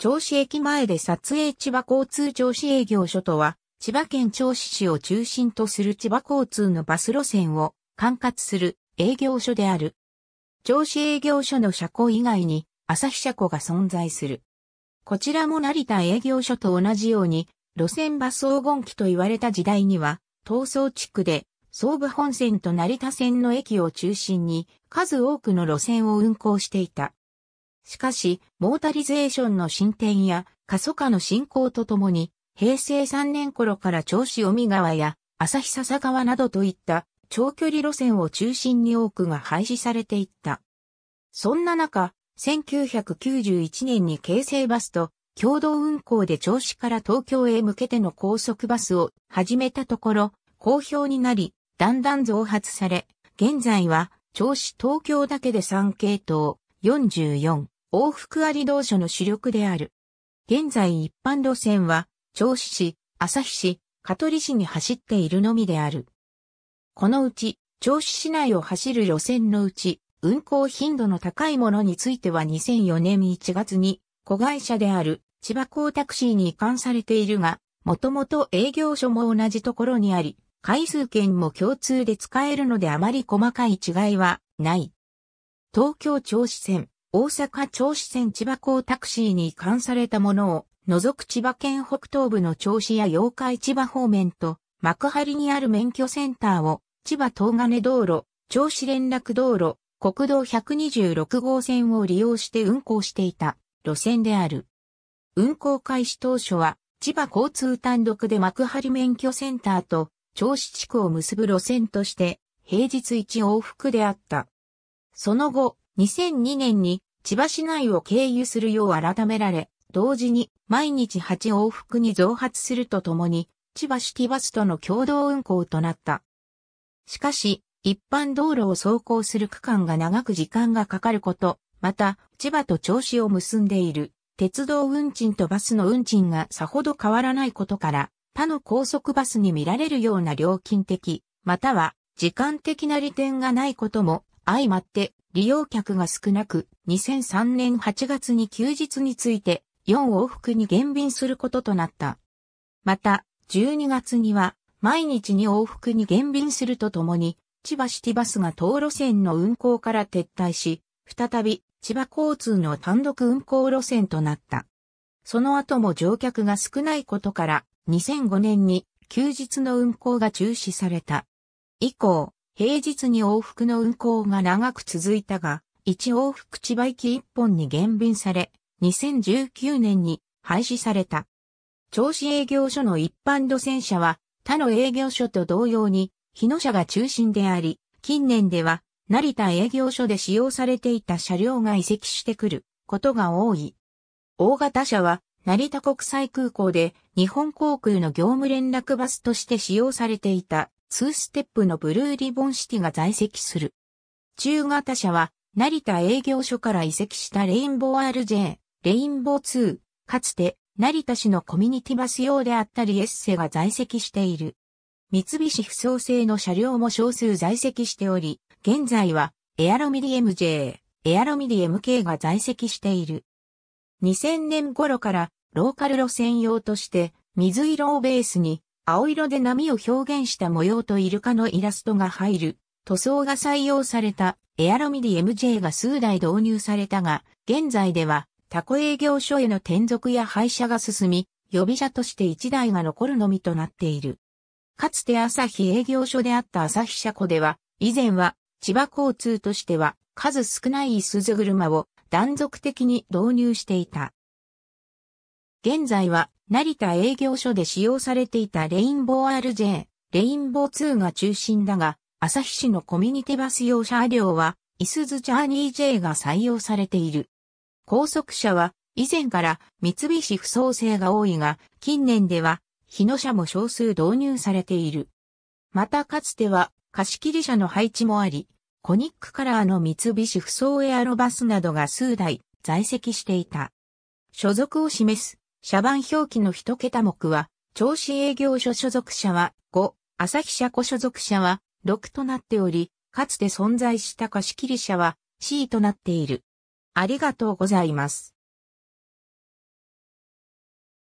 銚子駅前で撮影千葉交通銚子営業所とは、千葉県銚子市を中心とする千葉交通のバス路線を管轄する営業所である。銚子営業所の車庫以外に朝日車庫が存在する。こちらも成田営業所と同じように、路線バス黄金期と言われた時代には、東総地区で総武本線と成田線の駅を中心に数多くの路線を運行していた。しかし、モータリゼーションの進展や過疎化の進行とともに、平成3年頃から銚子海川や旭笹川などといった長距離路線を中心に多くが廃止されていった。そんな中、1991年に京成バスと共同運行で銚子から東京へ向けての高速バスを始めたところ、好評になり、だんだん増発され、現在は銚子東京だけで3系統44、往復あり同所の主力である。現在一般路線は、銚子市、旭市、香取市に走っているのみである。このうち、銚子市内を走る路線のうち、運行頻度の高いものについては2004年1月に、子会社である千葉港タクシーに移管されているが、もともと営業所も同じところにあり、回数券も共通で使えるのであまり細かい違いはない。東京銚子線、大阪銚子線千葉港タクシーに移管されたものを、除く千葉県北東部の銚子や八日千葉方面と、幕張にある免許センターを、千葉東金道路、銚子連絡道路、国道126号線を利用して運行していた路線である。運行開始当初は、千葉交通単独で幕張免許センターと、銚子地区を結ぶ路線として、平日一往復であった。その後、2002年に千葉市内を経由するよう改められ、同時に毎日8往復に増発するとともに、千葉シティバスとの共同運行となった。しかし、一般道路を走行する区間が長く時間がかかること、また、千葉と銚子を結んでいる、鉄道運賃とバスの運賃がさほど変わらないことから、他の高速バスに見られるような料金的、または時間的な利点がないことも相まって利用客が少なく、2003年8月に休日について4往復に減便することとなった。また、12月には毎日に往復に減便するとともに、千葉シティバスが当路線の運行から撤退し、再び千葉交通の単独運行路線となった。その後も乗客が少ないことから、2005年に休日の運行が中止された。以降、平日に往復の運行が長く続いたが、1往復千葉行き1本に減便され、2019年に廃止された。銚子営業所の一般路線車は他の営業所と同様に日野車が中心であり、近年では成田営業所で使用されていた車両が移籍してくることが多い。大型車は成田国際空港で日本航空の業務連絡バスとして使用されていた2ステップのブルーリボンシティが在籍する。中型車は、成田営業所から移籍したレインボー RJ、レインボー2、かつて、成田市のコミュニティバス用であったりエッセが在籍している。三菱不創製の車両も少数在籍しており、現在は、エアロミディ MJ、エアロミディ MK が在籍している。2000年頃から、ローカル路線用として、水色をベースに、青色で波を表現した模様とイルカのイラストが入る、塗装が採用されたエアロミディ MJ が数台導入されたが、現在ではタコ営業所への転属や廃車が進み、予備車として1台が残るのみとなっている。かつて朝日営業所であった朝日車庫では、以前は千葉交通としては数少ない鈴車を断続的に導入していた。現在は成田営業所で使用されていたレインボー RJ、レインボー2が中心だが、旭市のコミュニティバス用車両は、イスズジャーニー J が採用されている。高速車は、以前から三菱不創性が多いが、近年では、日野車も少数導入されている。またかつては、貸切車の配置もあり、コニックカラーの三菱不創エアロバスなどが数台在籍していた。所属を示す社番表記の一桁目は、調子営業所所属者は5、朝日社庫所属者は6となっており、かつて存在した貸切者は C となっている。ありがとうございます。